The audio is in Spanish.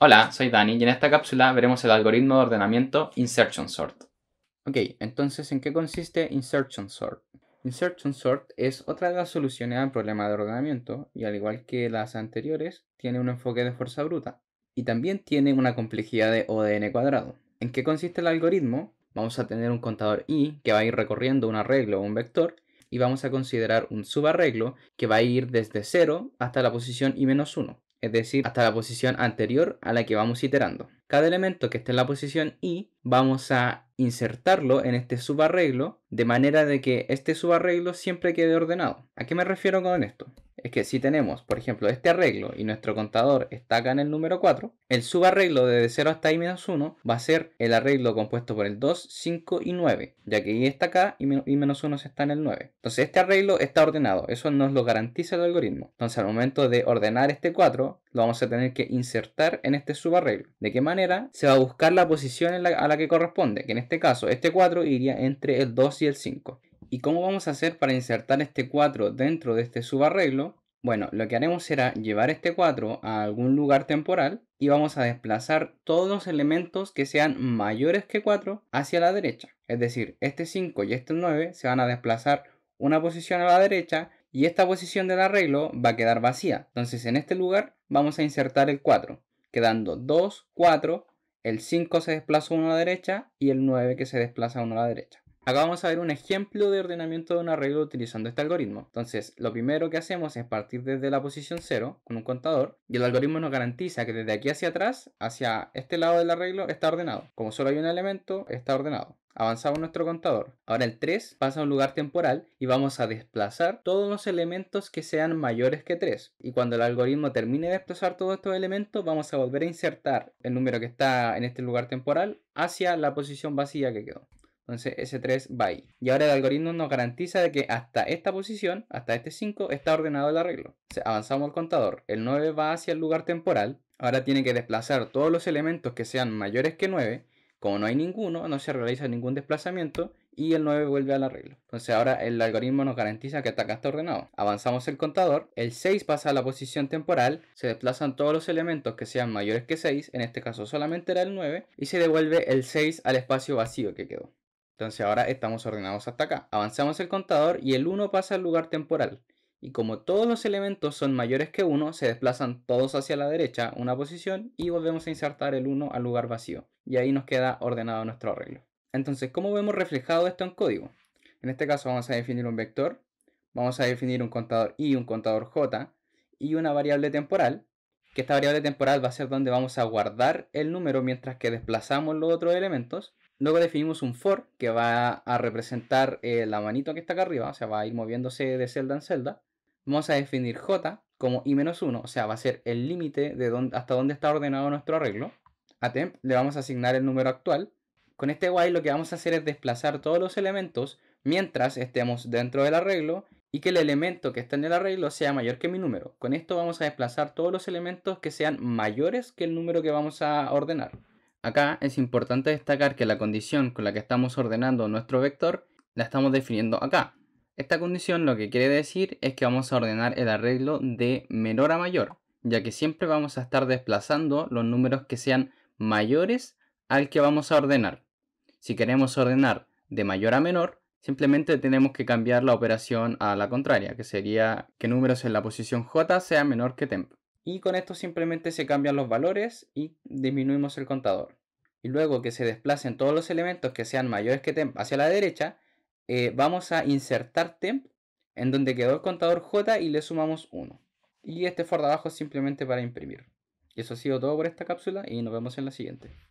Hola, soy Dani y en esta cápsula veremos el algoritmo de ordenamiento Insertion Sort. Ok, entonces, ¿en qué consiste Insertion Sort? Insertion Sort es otra de las soluciones al problema de ordenamiento y al igual que las anteriores, tiene un enfoque de fuerza bruta y también tiene una complejidad de ODN cuadrado. ¿En qué consiste el algoritmo? Vamos a tener un contador i que va a ir recorriendo un arreglo o un vector y vamos a considerar un subarreglo que va a ir desde 0 hasta la posición i-1 es decir, hasta la posición anterior a la que vamos iterando. Cada elemento que esté en la posición i vamos a insertarlo en este subarreglo de manera de que este subarreglo siempre quede ordenado. ¿A qué me refiero con esto? es que si tenemos, por ejemplo, este arreglo y nuestro contador está acá en el número 4, el subarreglo desde 0 hasta i menos 1 va a ser el arreglo compuesto por el 2, 5 y 9, ya que i está acá y menos 1 está en el 9. Entonces este arreglo está ordenado, eso nos lo garantiza el algoritmo. Entonces al momento de ordenar este 4, lo vamos a tener que insertar en este subarreglo. ¿De qué manera? Se va a buscar la posición a la que corresponde, que en este caso este 4 iría entre el 2 y el 5. ¿Y cómo vamos a hacer para insertar este 4 dentro de este subarreglo? Bueno, lo que haremos será llevar este 4 a algún lugar temporal y vamos a desplazar todos los elementos que sean mayores que 4 hacia la derecha. Es decir, este 5 y este 9 se van a desplazar una posición a la derecha y esta posición del arreglo va a quedar vacía. Entonces en este lugar vamos a insertar el 4, quedando 2, 4, el 5 se desplaza uno a la derecha y el 9 que se desplaza uno a la derecha. Acá vamos a ver un ejemplo de ordenamiento de un arreglo utilizando este algoritmo. Entonces, lo primero que hacemos es partir desde la posición 0 con un contador y el algoritmo nos garantiza que desde aquí hacia atrás, hacia este lado del arreglo, está ordenado. Como solo hay un elemento, está ordenado. Avanzamos nuestro contador. Ahora el 3 pasa a un lugar temporal y vamos a desplazar todos los elementos que sean mayores que 3. Y cuando el algoritmo termine de desplazar todos estos elementos, vamos a volver a insertar el número que está en este lugar temporal hacia la posición vacía que quedó. Entonces S3 va ahí. Y ahora el algoritmo nos garantiza de que hasta esta posición, hasta este 5, está ordenado el arreglo. avanzamos el contador. El 9 va hacia el lugar temporal. Ahora tiene que desplazar todos los elementos que sean mayores que 9. Como no hay ninguno, no se realiza ningún desplazamiento y el 9 vuelve al arreglo. Entonces ahora el algoritmo nos garantiza que hasta acá está ordenado. Avanzamos el contador, el 6 pasa a la posición temporal, se desplazan todos los elementos que sean mayores que 6, en este caso solamente era el 9, y se devuelve el 6 al espacio vacío que quedó. Entonces ahora estamos ordenados hasta acá. Avanzamos el contador y el 1 pasa al lugar temporal. Y como todos los elementos son mayores que 1, se desplazan todos hacia la derecha una posición y volvemos a insertar el 1 al lugar vacío. Y ahí nos queda ordenado nuestro arreglo. Entonces, ¿cómo vemos reflejado esto en código? En este caso vamos a definir un vector, vamos a definir un contador i, un contador j y una variable temporal, que esta variable temporal va a ser donde vamos a guardar el número mientras que desplazamos los otros elementos Luego definimos un for que va a representar eh, la manito que está acá arriba, o sea, va a ir moviéndose de celda en celda. Vamos a definir j como i-1, o sea, va a ser el límite de dónde, hasta dónde está ordenado nuestro arreglo. A temp le vamos a asignar el número actual. Con este while lo que vamos a hacer es desplazar todos los elementos mientras estemos dentro del arreglo y que el elemento que está en el arreglo sea mayor que mi número. Con esto vamos a desplazar todos los elementos que sean mayores que el número que vamos a ordenar. Acá es importante destacar que la condición con la que estamos ordenando nuestro vector la estamos definiendo acá. Esta condición lo que quiere decir es que vamos a ordenar el arreglo de menor a mayor, ya que siempre vamos a estar desplazando los números que sean mayores al que vamos a ordenar. Si queremos ordenar de mayor a menor, simplemente tenemos que cambiar la operación a la contraria, que sería que números en la posición j sea menor que temp y con esto simplemente se cambian los valores y disminuimos el contador. Y luego que se desplacen todos los elementos que sean mayores que temp hacia la derecha, eh, vamos a insertar temp en donde quedó el contador j y le sumamos 1. Y este for de abajo es simplemente para imprimir. Y eso ha sido todo por esta cápsula y nos vemos en la siguiente.